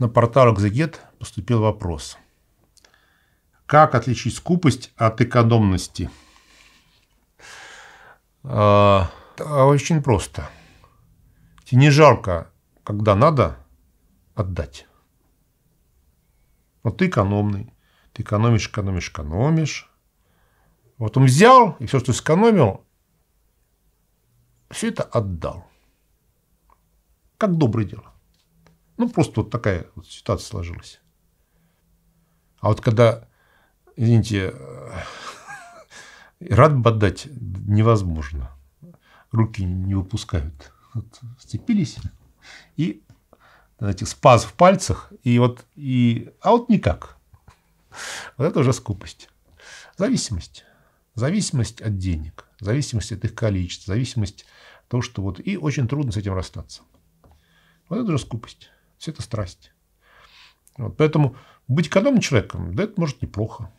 на портал «Экзегет» поступил вопрос. Как отличить скупость от экономности? А, а очень просто. Тебе не жалко, когда надо отдать. Но ты экономный. Ты экономишь, экономишь, экономишь. Вот он взял, и все, что сэкономил, все это отдал. Как доброе дело. Ну, просто вот такая вот ситуация сложилась. А вот когда, извините, э, рад бы отдать невозможно. Руки не выпускают. Вот, сцепились и знаете, спас в пальцах, и вот, и, а вот никак. Вот это уже скупость. Зависимость. Зависимость от денег, зависимость от их количества, зависимость от того, что вот... И очень трудно с этим расстаться. Вот это уже скупость. Все это страсть. Вот, поэтому быть экономным человеком, да, это может неплохо.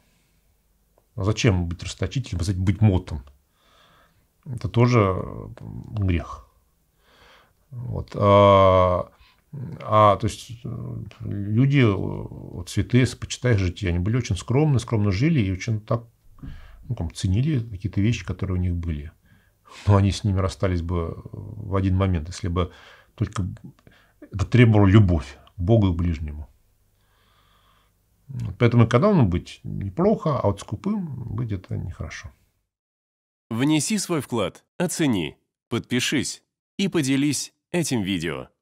А зачем быть расточителем, а быть мотом? Это тоже э, грех. Вот. А, а то есть э, люди, э, вот святые, почитай жития, они были очень скромны, скромно жили и очень так ну, там, ценили какие-то вещи, которые у них были. Но они с ними расстались бы в один момент, если бы только это требовало любовь Богу и ближнему. Поэтому экономным быть неплохо, а вот скупым быть это нехорошо. Внеси свой вклад, оцени, подпишись и поделись этим видео.